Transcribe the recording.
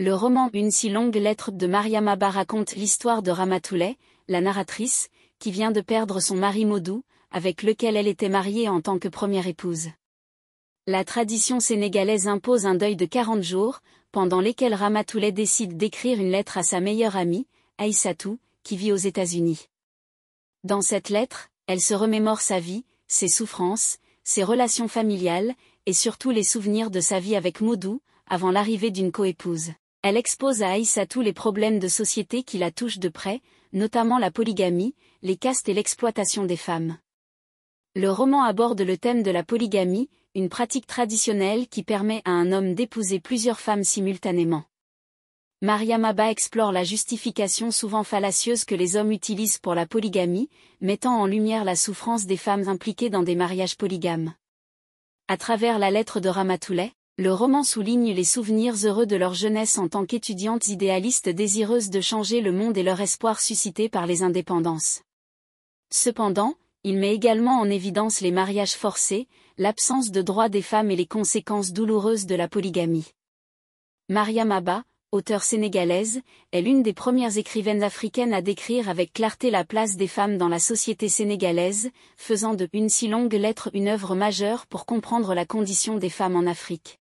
Le roman Une si longue lettre de Mariam Abba raconte l'histoire de Ramatoulay, la narratrice, qui vient de perdre son mari Modou, avec lequel elle était mariée en tant que première épouse. La tradition sénégalaise impose un deuil de 40 jours, pendant lesquels Ramatoulay décide d'écrire une lettre à sa meilleure amie, Aïssatou, qui vit aux États-Unis. Dans cette lettre, elle se remémore sa vie, ses souffrances, ses relations familiales, et surtout les souvenirs de sa vie avec Modou, avant l'arrivée d'une coépouse. Elle expose à Aïssa tous les problèmes de société qui la touchent de près, notamment la polygamie, les castes et l'exploitation des femmes. Le roman aborde le thème de la polygamie, une pratique traditionnelle qui permet à un homme d'épouser plusieurs femmes simultanément. Mariamaba explore la justification souvent fallacieuse que les hommes utilisent pour la polygamie, mettant en lumière la souffrance des femmes impliquées dans des mariages polygames. À travers la lettre de Ramatoulay, le roman souligne les souvenirs heureux de leur jeunesse en tant qu'étudiantes idéalistes désireuses de changer le monde et leur espoir suscité par les indépendances. Cependant, il met également en évidence les mariages forcés, l'absence de droits des femmes et les conséquences douloureuses de la polygamie. Maria Maba, auteure sénégalaise, est l'une des premières écrivaines africaines à décrire avec clarté la place des femmes dans la société sénégalaise, faisant de Une si longue lettre une œuvre majeure pour comprendre la condition des femmes en Afrique.